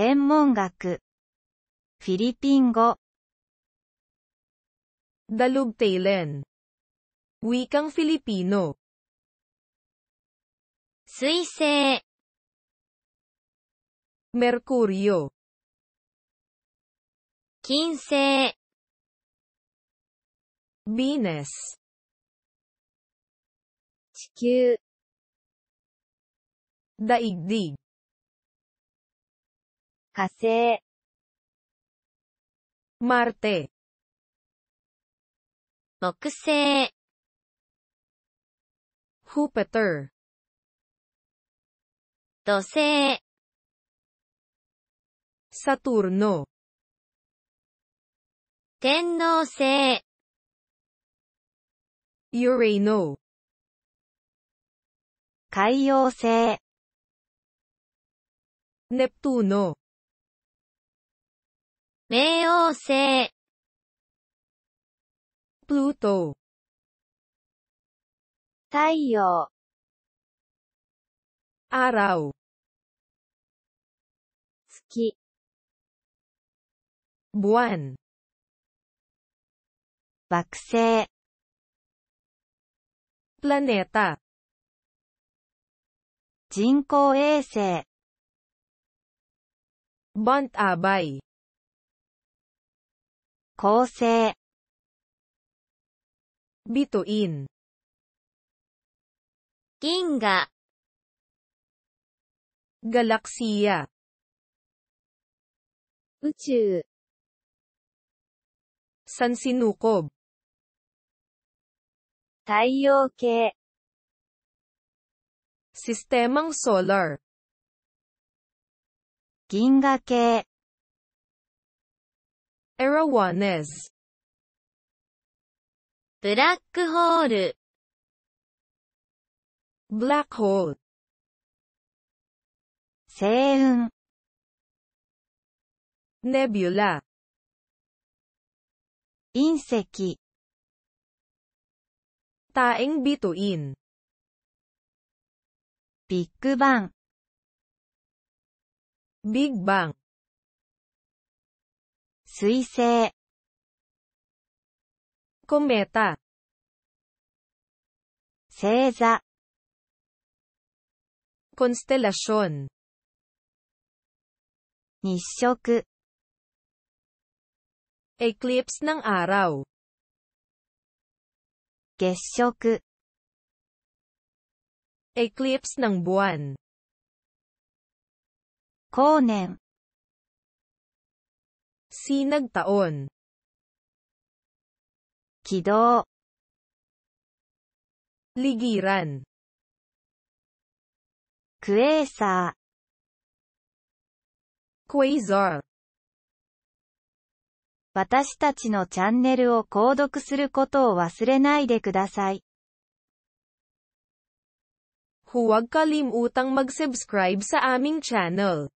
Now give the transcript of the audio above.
天文学フィリピン語 Dalugtaylen Wikang Filipino 水星 Mercurio 金星 Venus 地球 Daigdig 火星 Marte 木星 Júpiter 土星 Saturno 天王星 Urano 海洋星 Neptuno 冥王星。p l u t 太陽。アラウ。月。ボアン。惑星。プラネタ。人工衛星。バンタバイ。構成 bituin 銀河 galaksiya 宇宙 sansinukob 太陽系 sistemang solar 銀河系 Error 1 is ブラックホール black hole 星雲 nebula 隕石 taing bituin ビッグバン big bang 彗星。kometa 星座 constellation 日食 eclipse ng araw 月食 eclipse ng buwan 光年 Sinag taon. Kido. Ligiran. Quasar. Quasar. 私たちのチャンネルを購読することを忘れないでください。Huwag kalimutang mag-subscribe sa aming channel.